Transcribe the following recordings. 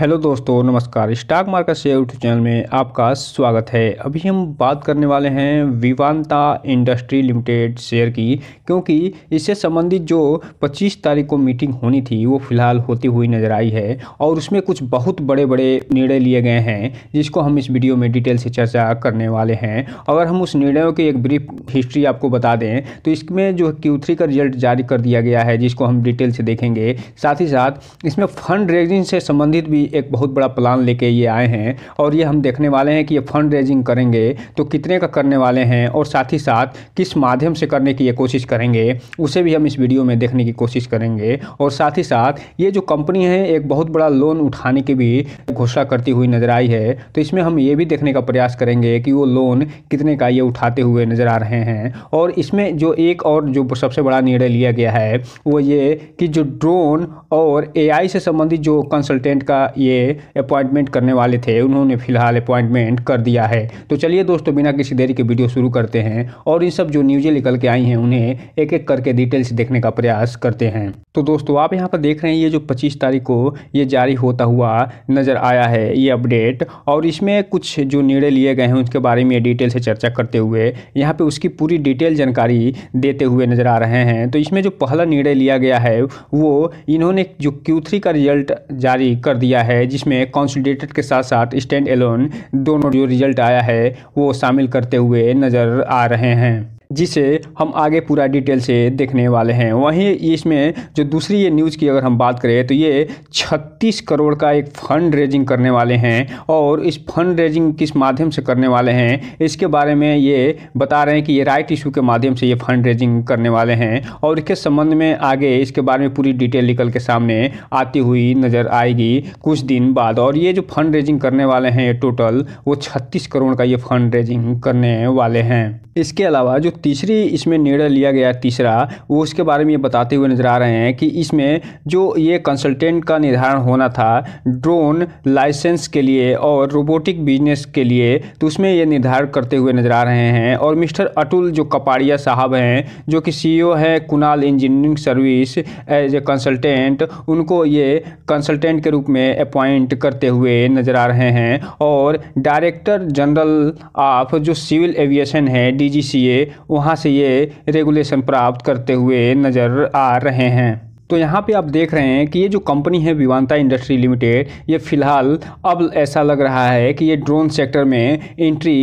hello दोस्तों नमस्कार stock market share YouTube channel में आपका स्वागत है अभी हम बात करने वाले हैं विवानता इंडस्ट्री लिमिटेड शेयर की क्योंकि इससे संबंधित जो 25 तारीख को मीटिंग होनी थी वो फिलहाल होती हुई नज़र आई है और उसमें कुछ बहुत बड़े बड़े निर्णय लिए गए हैं जिसको हम इस वीडियो में डिटेल से चर्चा करने वाले हैं अगर हम उस निर्णयों की एक ब्रीफ हिस्ट्री आपको बता दें तो इसमें जो क्यू का रिजल्ट जारी कर दिया गया है जिसको हम डिटेल से देखेंगे साथ ही साथ इसमें फंड रेजिंग से संबंधित भी एक बहुत बड़ा प्लान लेके ये आए हैं और ये हम देखने वाले हैं कि ये फंड रेजिंग करेंगे तो कितने का करने वाले हैं और साथ ही साथ किस माध्यम से करने की ये कोशिश करेंगे उसे भी हम इस वीडियो में देखने की कोशिश करेंगे और साथ ही साथ ये जो कंपनी है एक बहुत बड़ा लोन उठाने की भी घोषणा करती हुई नजर आई है तो इसमें हम ये भी देखने का प्रयास करेंगे कि वो लोन कितने का ये उठाते हुए नजर आ रहे हैं और इसमें जो एक और जो सबसे बड़ा निर्णय लिया गया है वो ये कि जो ड्रोन और एआई से संबंधित जो कंसल्टेंट का ये अपॉइंटमेंट करने वाले थे उन्होंने फिलहाल अपॉइंटमेंट कर दिया है तो चलिए दोस्तों बिना किसी देरी के वीडियो शुरू करते हैं और इन सब जो न्यूज़ें निकल के आई हैं उन्हें एक एक करके डिटेल्स देखने का प्रयास करते हैं तो दोस्तों आप यहाँ पर देख रहे हैं ये जो पच्चीस तारीख को ये जारी होता हुआ नज़र आया है ये अपडेट और इसमें कुछ जो निर्णय लिए गए हैं उसके बारे में डिटेल से चर्चा करते हुए यहाँ पर उसकी पूरी डिटेल जानकारी देते हुए नज़र आ रहे हैं तो इसमें जो पहला निर्णय लिया गया है वो इन्होंने जो क्यू का रिजल्ट जारी कर दिया किया है जिसमें कॉन्सोलिडेटेड के साथ साथ स्टैंड एलोन दोनों जो रिजल्ट आया है वो शामिल करते हुए नज़र आ रहे हैं जिसे हम आगे पूरा डिटेल से देखने वाले हैं वहीं इसमें जो दूसरी ये न्यूज़ की अगर हम बात करें तो ये 36 करोड़ का एक फंड रेजिंग करने वाले हैं और इस फंड रेजिंग किस माध्यम से करने वाले हैं इसके बारे में ये बता रहे हैं कि ये राइट इशू के माध्यम से ये फंड रेजिंग करने वाले हैं और इसके संबंध में आगे इसके बारे में पूरी डिटेल निकल के सामने आती हुई नज़र आएगी कुछ दिन बाद और ये जो फंड रेजिंग करने वाले हैं ये टोटल वो छत्तीस करोड़ का ये फंड रेजिंग करने वाले हैं इसके अलावा जो तीसरी इसमें निर्णय लिया गया तीसरा वो उसके बारे में ये बताते हुए नजर आ रहे हैं कि इसमें जो ये कंसल्टेंट का निर्धारण होना था ड्रोन लाइसेंस के लिए और रोबोटिक बिजनेस के लिए तो उसमें ये निर्धारण करते हुए नजर आ रहे हैं और मिस्टर अटुल जो कपाड़िया साहब हैं जो कि सी e है Kunal engineering service as a consultant उनको ये कंसल्टेंट के रूप में अपॉइंट करते हुए नजर आ रहे हैं और डायरेक्टर जनरल ऑफ जो सिविल एविएशन है डीजीसीए वहाँ से ये रेगुलेशन प्राप्त करते हुए नज़र आ रहे हैं तो यहाँ पे आप देख रहे हैं कि ये जो कंपनी है विवानता इंडस्ट्री लिमिटेड ये फिलहाल अब ऐसा लग रहा है कि ये ड्रोन सेक्टर में एंट्री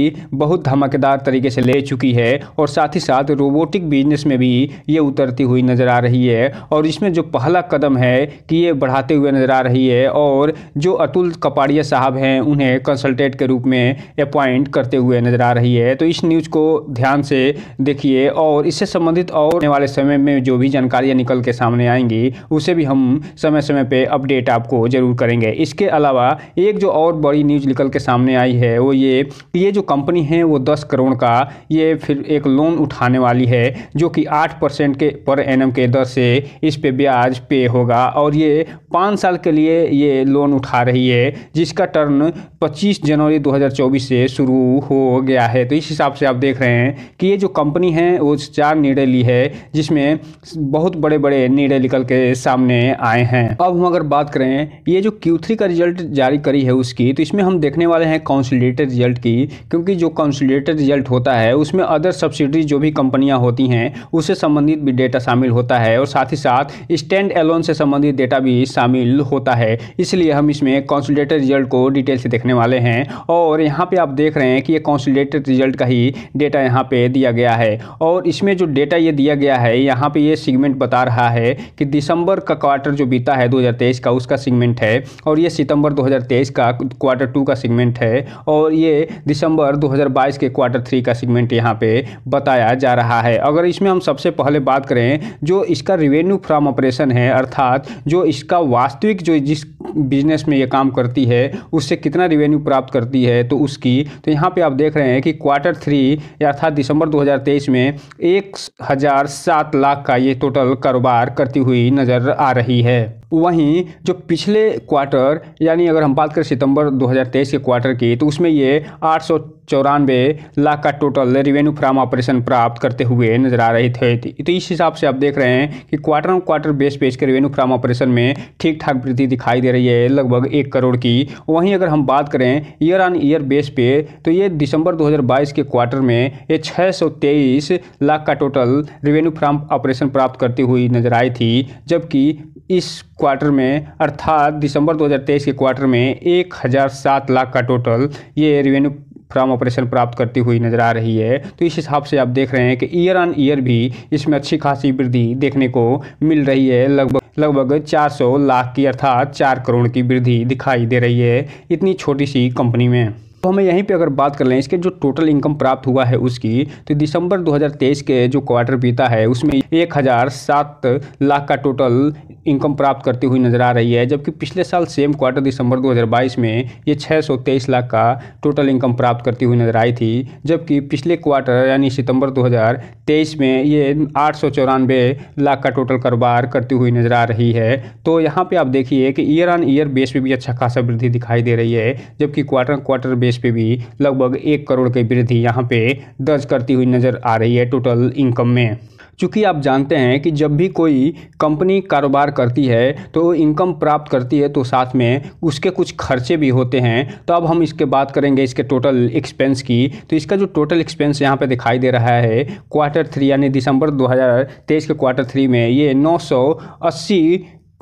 बहुत धमाकेदार तरीके से ले चुकी है और साथ ही साथ रोबोटिक बिजनेस में भी ये उतरती हुई नज़र आ रही है और इसमें जो पहला कदम है कि ये बढ़ाते हुए नज़र आ रही है और जो अतुल कपाड़िया साहब हैं उन्हें कंसल्टेंट के रूप में अपॉइंट करते हुए नज़र आ रही है तो इस न्यूज़ को ध्यान से देखिए और इससे संबंधित और आने वाले समय में जो भी जानकारियाँ निकल के सामने आएंगी रहेगी उसे भी हम समय समय पे अपडेट आपको ज़रूर करेंगे इसके अलावा एक जो और बड़ी न्यूज़ निकल के सामने आई है वो ये कि ये जो कंपनी है वो दस करोड़ का ये फिर एक लोन उठाने वाली है जो कि आठ परसेंट के पर एन के दर से इस पर ब्याज पे होगा और ये पाँच साल के लिए ये लोन उठा रही है जिसका टर्न पच्चीस जनवरी दो से शुरू हो गया है तो इस हिसाब से आप देख रहे हैं कि ये जो कंपनी है वो चार निर्णय ली है जिसमें बहुत बड़े बड़े निर्णय निकल के सामने आए हैं अब हम अगर बात करें ये जो Q3 का रिजल्ट जारी करी है उसकी तो इसमें हम देखने वाले हैं कॉन्सुलेटेड रिजल्ट की क्योंकि जो कॉन्सुलेटेड रिजल्ट होता है उसमें अदर सब्सिडरी जो भी कंपनियाँ होती हैं उससे संबंधित भी डेटा शामिल होता है और साथ ही साथ स्टैंड एलोन से संबंधित डेटा भी शामिल होता है इसलिए हम इसमें कॉन्सुलेटेड रिजल्ट को डिटेल से देखने वाले हैं और यहाँ पे आप देख रहे हैं कि ये कॉन्सुलेटेड रिजल्ट का ही डेटा यहाँ पे दिया गया है और इसमें जो डेटा ये दिया गया है यहाँ पे ये सीगमेंट बता रहा है कि दिसंबर का क्वार्टर जो बीता है 2023 का उसका सेगमेंट है और ये सितंबर 2023 का क्वार्टर टू का सेगमेंट है और ये दिसंबर 2022 के क्वार्टर थ्री का सेगमेंट यहाँ पे बताया जा रहा है अगर इसमें हम सबसे पहले बात करें जो इसका रिवेन्यू फ्रॉम ऑपरेशन है अर्थात जो इसका वास्तविक जो जिस बिजनेस में ये काम करती है उससे कितना रिवेन्यू प्राप्त करती है तो उसकी तो यहाँ पे आप देख रहे हैं कि क्वार्टर थ्री अर्थात दिसंबर 2023 में एक हज़ार सात लाख का ये टोटल कारोबार करती हुई नज़र आ रही है वहीं जो पिछले क्वार्टर यानी अगर हम बात करें सितंबर 2023 के क्वार्टर की तो उसमें ये आठ सौ चौरानवे लाख का टोटल रेवेन्यू फ्राम ऑपरेशन प्राप्त करते हुए नजर आ रहे थे तो इस हिसाब से आप देख रहे हैं कि क्वार्टर ऑन क्वार्टर बेस पे इसके रेवेन्यू फ्राम ऑपरेशन में ठीक ठाक वृद्धि दिखाई दे रही है लगभग एक करोड़ की वहीं अगर हम बात करें ईयर ऑन ईयर बेस पे तो ये दिसंबर दो के क्वार्टर में ये छः लाख का टोटल रेवेन्यू फ्राम ऑपरेशन प्राप्त करती हुई नजर आई थी जबकि इस क्वार्टर में अर्थात दिसंबर 2023 के क्वार्टर में एक हज़ार सात लाख का टोटल ये रेवेन्यू फ्राम ऑपरेशन प्राप्त करती हुई नज़र आ रही है तो इस हिसाब से आप देख रहे हैं कि ईयर ऑन ईयर भी इसमें अच्छी खासी वृद्धि देखने को मिल रही है लगभग लगभग 400 लाख की अर्थात 4 करोड़ की वृद्धि दिखाई दे रही है इतनी छोटी सी कंपनी में तो हमें यहीं पे अगर बात कर लें इसके जो टोटल इनकम प्राप्त हुआ है उसकी तो दिसंबर 2023 के जो क्वार्टर बीता है उसमें एक हज़ार सात लाख का टोटल इनकम प्राप्त करती हुई नज़र आ रही है जबकि पिछले साल सेम क्वार्टर दिसंबर 2022 में ये छः सौ तेईस लाख का टोटल इनकम प्राप्त करती हुई नज़र आई थी जबकि पिछले क्वार्टर यानी सितंबर दो में ये आठ लाख का टोटल कारोबार करती हुई नज़र आ रही है तो यहाँ पर आप देखिए कि ईयर ऑन ईयर बेस पर भी अच्छा खासा वृद्धि दिखाई दे रही है जबकि क्वार्टर क्वार्टर बेस पे भी लगभग एक करोड़ की वृद्धि यहाँ पे दर्ज करती हुई नज़र आ रही है टोटल इनकम में चूँकि आप जानते हैं कि जब भी कोई कंपनी कारोबार करती है तो इनकम प्राप्त करती है तो साथ में उसके कुछ खर्चे भी होते हैं तो अब हम इसके बात करेंगे इसके टोटल एक्सपेंस की तो इसका जो टोटल एक्सपेंस यहाँ पे दिखाई दे रहा है क्वार्टर थ्री यानी दिसंबर 2023 के क्वार्टर थ्री में ये नौ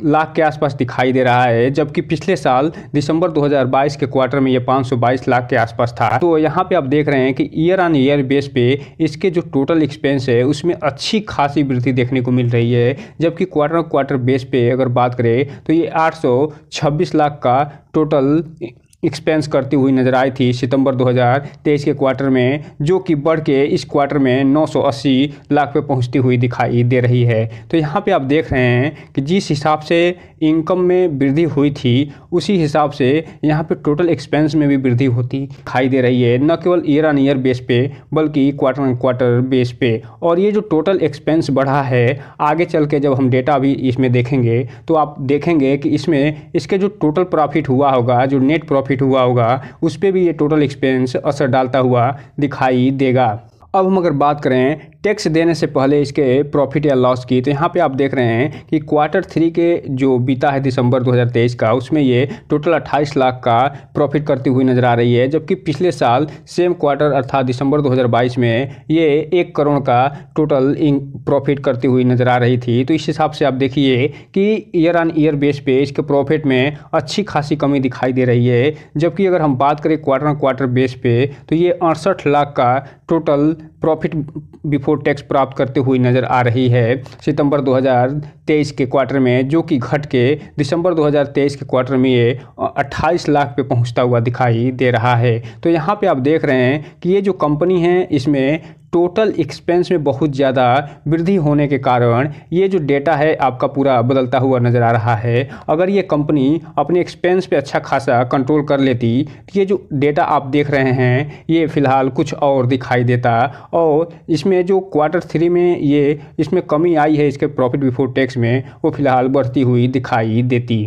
लाख के आसपास दिखाई दे रहा है जबकि पिछले साल दिसंबर 2022 के क्वार्टर में ये 522 लाख के आसपास था तो यहाँ पे आप देख रहे हैं कि ईयर ऑन ईयर बेस पे इसके जो टोटल एक्सपेंस है उसमें अच्छी खासी वृद्धि देखने को मिल रही है जबकि क्वार्टर क्वार्टर बेस पे अगर बात करें तो ये 826 लाख का टोटल एक्सपेंस करती हुई नजर आई थी सितंबर 2023 के क्वार्टर में जो कि बढ़ के इस क्वार्टर में 980 लाख पे पहुंचती हुई दिखाई दे रही है तो यहाँ पे आप देख रहे हैं कि जिस हिसाब से इनकम में वृद्धि हुई थी उसी हिसाब से यहाँ पे टोटल एक्सपेंस में भी वृद्धि होती दिखाई दे रही है न केवल ईयर ऑन ईयर बेस पे बल्कि क्वार्टर ऑन क्वार्टर बेस पे और ये जो टोटल एक्सपेंस बढ़ा है आगे चल के जब हम डेटा भी इसमें देखेंगे तो आप देखेंगे कि इसमें इसके जो टोटल प्रॉफिट हुआ होगा जो नेट प्रॉफिट प्रॉफिट हुआ होगा उस पर भी ये टोटल एक्सपेंस असर डालता हुआ दिखाई देगा अब हम अगर बात करें टैक्स देने से पहले इसके प्रॉफिट या लॉस की तो यहाँ पे आप देख रहे हैं कि क्वार्टर थ्री के जो बीता है दिसंबर 2023 का उसमें ये टोटल 28 लाख का प्रॉफिट करती हुई नजर आ रही है जबकि पिछले साल सेम क्वार्टर अर्थात दिसंबर 2022 में ये एक करोड़ का टोटल प्रॉफिट करती हुई नजर आ रही थी तो इस हिसाब से आप देखिए कि ईयर ऑन ईयर बेस पे इसके प्रॉफिट में अच्छी खासी कमी दिखाई दे रही है जबकि अगर हम बात करें क्वार्टर क्वार्टर बेस पे तो ये अड़सठ लाख का टोटल प्रॉफिट बिफोर टैक्स प्राप्त करते हुए नज़र आ रही है सितंबर 2023 के क्वार्टर में जो कि घट के दिसंबर 2023 के क्वार्टर में ये 28 लाख पे पहुंचता हुआ दिखाई दे रहा है तो यहाँ पे आप देख रहे हैं कि ये जो कंपनी है इसमें टोटल एक्सपेंस में बहुत ज़्यादा वृद्धि होने के कारण ये जो डेटा है आपका पूरा बदलता हुआ नज़र आ रहा है अगर ये कंपनी अपने एक्सपेंस पे अच्छा खासा कंट्रोल कर लेती तो ये जो डेटा आप देख रहे हैं ये फ़िलहाल कुछ और दिखाई देता और इसमें जो क्वार्टर थ्री में ये इसमें कमी आई है इसके प्रॉफिट बिफोर टैक्स में वो फ़िलहाल बढ़ती हुई दिखाई देती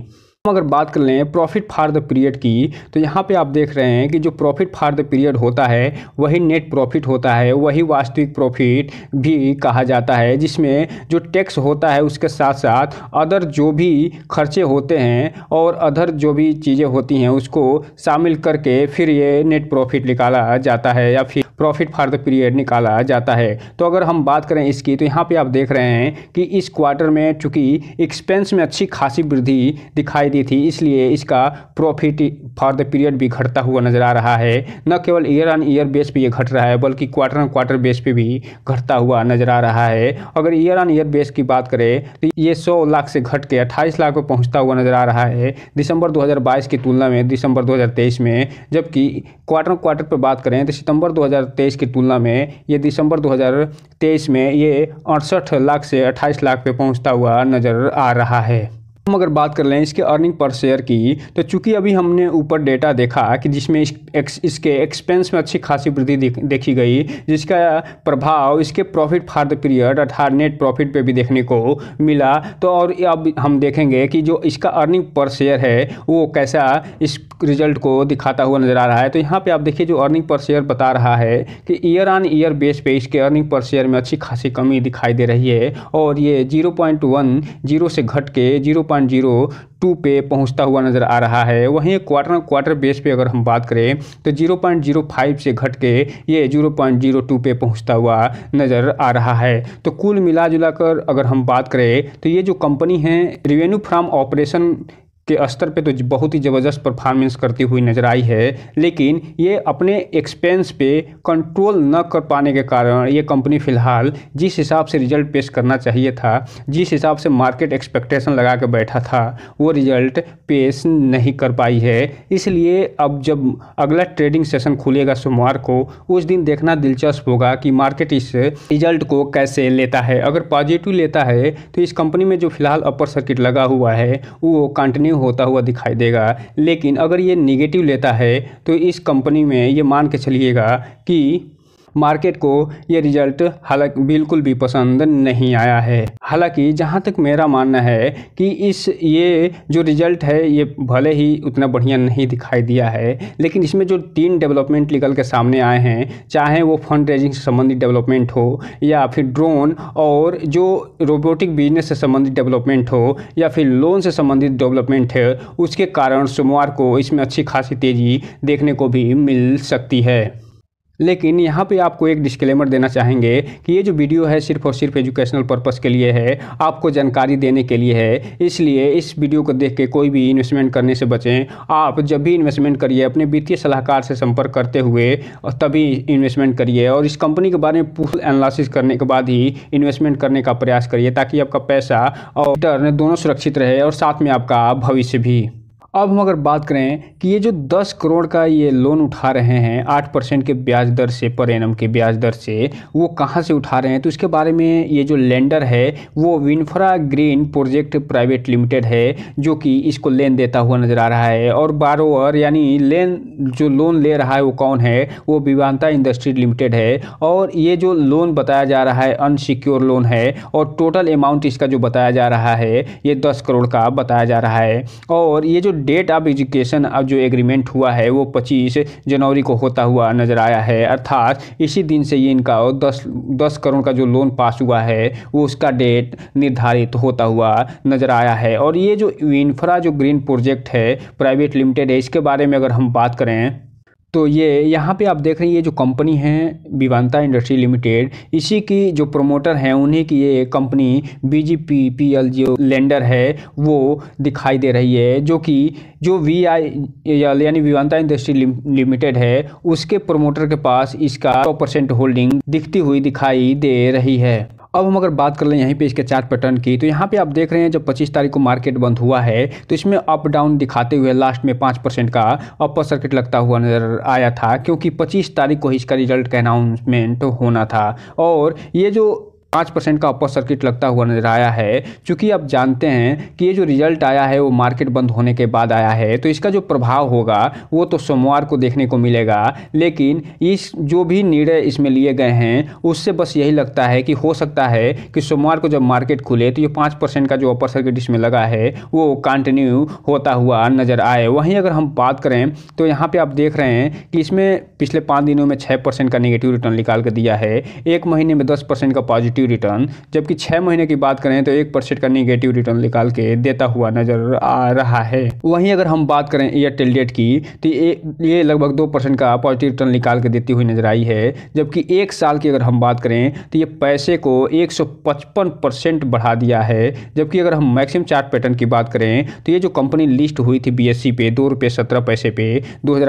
अगर बात कर लें प्रॉफिट फार द पीरियड की तो यहाँ पे आप देख रहे हैं कि जो प्रॉफिट फार द पीरियड होता है वही नेट प्रॉफिट होता है वही वास्तविक प्रॉफिट भी कहा जाता है जिसमें जो टैक्स होता है उसके साथ साथ अदर जो भी खर्चे होते हैं और अदर जो भी चीज़ें होती हैं उसको शामिल करके फिर ये नेट प्रॉफिट निकाला जाता है या फिर प्रॉफिट फॉर द पीरियड निकाला जाता है तो अगर हम बात करें इसकी तो यहाँ पे आप देख रहे हैं कि इस क्वार्टर में चूँकि एक्सपेंस में अच्छी खासी वृद्धि दिखाई दी थी इसलिए इसका प्रॉफिट फॉर द पीरियड भी घटता हुआ नजर आ रहा है न केवल ईयर ऑन ईयर बेस पर यह घट रहा है बल्कि क्वार्टर ऑन क्वार्टर बेस पर भी घटता हुआ नजर आ रहा है अगर ईयर ऑन ईयर बेस की बात करें तो ये सौ लाख से घट के अट्ठाईस लाख पर पहुँचता हुआ नजर आ रहा है दिसंबर बाईस की तुलना में दिसंबर तेईस में जबकि क्वार्टर क्वार्टर पर बात करें तो सितंबर हज़ार 2023 की तुलना में ये दिसंबर 2023 में ये अड़सठ लाख से 28 लाख पे पहुंचता हुआ नज़र आ रहा है हम अगर बात कर लें इसके अर्निंग पर शेयर की तो चूंकि अभी हमने ऊपर डेटा देखा कि जिसमें इस, इसके एक्सपेंस में अच्छी खासी वृद्धि देखी गई जिसका प्रभाव इसके प्रॉफिट फॉर द पीरियड अर्थात नेट प्रॉफिट पे भी देखने को मिला तो और अब हम देखेंगे कि जो इसका अर्निंग पर शेयर है वो कैसा इस रिजल्ट को दिखाता हुआ नज़र आ रहा है तो यहाँ पर आप देखिए जो अर्निंग पर शेयर बता रहा है कि ईयर ऑन ईयर बेस पे इसके अर्निंग पर शेयर में अच्छी खासी कमी दिखाई दे रही है और ये जीरो पॉइंट वन जीरो से घट के जीरो पॉइंट 0.02 पे पहुंचता हुआ नज़र आ रहा है वहीं क्वार्टर क्वार्टर बेस पे अगर हम बात करें तो 0.05 से घट के ये 0.02 पे पहुंचता हुआ नज़र आ रहा है तो कुल मिला जुला कर अगर हम बात करें तो ये जो कंपनी है रिवेन्यू फ्राम ऑपरेशन के स्तर पे तो बहुत ही ज़बरदस्त परफॉर्मेंस करती हुई नज़र आई है लेकिन ये अपने एक्सपेंस पे कंट्रोल न कर पाने के कारण ये कंपनी फ़िलहाल जिस हिसाब से रिजल्ट पेश करना चाहिए था जिस हिसाब से मार्केट एक्सपेक्टेशन लगा के बैठा था वो रिजल्ट पेश नहीं कर पाई है इसलिए अब जब अगला ट्रेडिंग सेशन खुलेगा सोमवार को उस दिन देखना दिलचस्प होगा कि मार्केट इस रिजल्ट को कैसे लेता है अगर पॉजिटिव लेता है तो इस कंपनी में जो फिलहाल अपर सर्किट लगा हुआ है वो कंटिन्यू होता हुआ दिखाई देगा लेकिन अगर ये निगेटिव लेता है तो इस कंपनी में ये मान के चलिएगा कि मार्केट को ये रिजल्ट हालांकि बिल्कुल भी पसंद नहीं आया है हालांकि जहाँ तक मेरा मानना है कि इस ये जो रिजल्ट है ये भले ही उतना बढ़िया नहीं दिखाई दिया है लेकिन इसमें जो तीन डेवलपमेंट निकल के सामने आए हैं चाहे वो फंड रेजिंग से संबंधित डेवलपमेंट हो या फिर ड्रोन और जो रोबोटिक बिजनेस से संबंधित डेवलपमेंट हो या फिर लोन से संबंधित डेवलपमेंट है उसके कारण सोमवार को इसमें अच्छी खासी तेज़ी देखने को भी मिल सकती है लेकिन यहाँ पे आपको एक डिस्क्लेमर देना चाहेंगे कि ये जो वीडियो है सिर्फ और सिर्फ एजुकेशनल पर्पस के लिए है आपको जानकारी देने के लिए है इसलिए इस वीडियो को देख के कोई भी इन्वेस्टमेंट करने से बचें आप जब भी इन्वेस्टमेंट करिए अपने वित्तीय सलाहकार से संपर्क करते हुए और तभी इन्वेस्टमेंट करिए और इस कंपनी के बारे में पूल एनालिसिस करने के बाद ही इन्वेस्टमेंट करने का प्रयास करिए ताकि आपका पैसा और रिटर्न दोनों सुरक्षित रहे और साथ में आपका भविष्य भी अब हम अगर बात करें कि ये जो 10 करोड़ का ये लोन उठा रहे हैं 8 परसेंट के ब्याज दर से पर एनम के ब्याज दर से वो कहाँ से उठा रहे हैं तो इसके बारे में ये जो लेंडर है वो Vinfra green project private limited है जो कि इसको लेन देता हुआ नज़र आ रहा है और बारोवर यानी लेन जो लोन ले रहा है वो कौन है वो विवानता इंडस्ट्री लिमिटेड है और ये जो लोन बताया जा रहा है अनसिक्योर लोन है और टोटल अमाउंट इसका जो बताया जा रहा है ये दस करोड़ का बताया जा रहा है और ये जो डेट ऑफ एजुकेशन अब जो एग्रीमेंट हुआ है वो पच्चीस जनवरी को होता हुआ नज़र आया है अर्थात इसी दिन से ये इनका दस दस करोड़ का जो लोन पास हुआ है वो उसका डेट निर्धारित होता हुआ नज़र आया है और ये जो इन्फ्रा जो ग्रीन प्रोजेक्ट है प्राइवेट लिमिटेड है इसके बारे में अगर हम बात करें तो ये यहाँ पे आप देख रहे हैं ये जो कंपनी है विवानता इंडस्ट्री लिमिटेड इसी की जो प्रमोटर हैं उन्हीं की ये company B G P P L जो लेंडर है वो दिखाई दे रही है जो कि जो वी आई एल यानी विवानता इंडस्ट्री लिमिटेड है उसके प्रमोटर के पास इसका सौ परसेंट होल्डिंग दिखती हुई दिखाई दे रही है अब हम अगर बात कर लें यहीं पे इसके चार्ट पैटर्न की तो यहाँ पे आप देख रहे हैं जब 25 तारीख को मार्केट बंद हुआ है तो इसमें अप डाउन दिखाते हुए लास्ट में पाँच परसेंट का अपर सर्किट लगता हुआ नज़र आया था क्योंकि पच्चीस तारीख को ही इसका रिजल्ट का अनाउंसमेंट होना था और ये जो पाँच परसेंट का अपर सर्किट लगता हुआ नजर आया है क्योंकि आप जानते हैं कि ये जो रिजल्ट आया है वो मार्केट बंद होने के बाद आया है तो इसका जो प्रभाव होगा वो तो सोमवार को देखने को मिलेगा लेकिन इस जो भी निर्णय इसमें लिए गए हैं उससे बस यही लगता है कि हो सकता है कि सोमवार को जब मार्केट खुले तो ये पाँच परसेंट का जो अपर सर्किट इसमें लगा है वो कंटिन्यू होता हुआ नज़र आए वहीं अगर हम बात करें तो यहाँ पर आप देख रहे हैं कि इसमें पिछले पाँच दिनों में छः का निगेटिव रिटर्न निकाल कर दिया है एक महीने में दस का पॉजिटिव पॉजिटिव रिटर्न जबकि छः महीने की बात करें तो एक परसेंट का निगेटिव रिटर्न निकाल के देता हुआ नजर आ रहा है वहीं अगर हम बात करें एयरटेल डेट की तो ये लगभग दो परसेंट का पॉजिटिव रिटर्न निकाल के देती हुई नजर आई है जबकि एक साल की अगर हम बात करें तो ये पैसे को 155 परसेंट बढ़ा दिया है जबकि अगर हम मैक्सिम चार्ट पैटर्न की बात करें तो ये जो कंपनी लिस्ट हुई थी सी पे दो रुपये सत्रह पैसे पे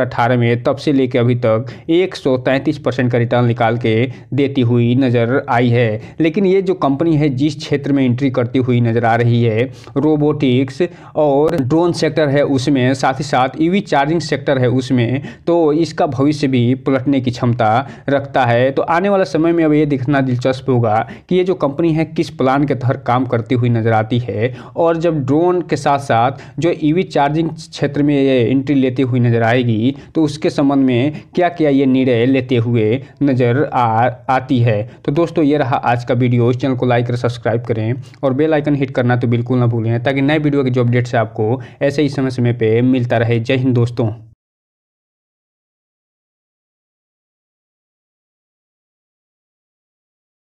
अठारह में तब से लेकर अभी तक 133 परसेंट का रिटर्न निकाल के देती हुई नज़र आई है लेकिन ये जो कंपनी है जिस क्षेत्र में एंट्री करती हुई नज़र आ रही है रोबोटिक्स और ड्रोन सेक्टर है उसमें साथ ही साथ ईवी चार्जिंग सेक्टर है उसमें तो इसका भविष्य भी पलटने की क्षमता रखता है तो आने वाला समय में अब ये देखना दिलचस्प होगा कि ये जो कंपनी है किस प्लान के तहत काम करती हुई नज़र आती है और जब ड्रोन के साथ साथ जो ईवी चार्जिंग क्षेत्र में ये एंट्री लेती हुई नज़र आएगी तो उसके संबंध में क्या क्या ये निर्णय लेते हुए नज़र आ आती है तो दोस्तों ये रहा आज का वीडियो इस चैनल को लाइक और सब्सक्राइब करें और बेल आइकन हिट करना तो बिल्कुल ना भूलें ताकि नए वीडियो के जो अपडेट्स आपको ऐसे ही समय समय पर मिलता रहे जय हिंद दोस्तों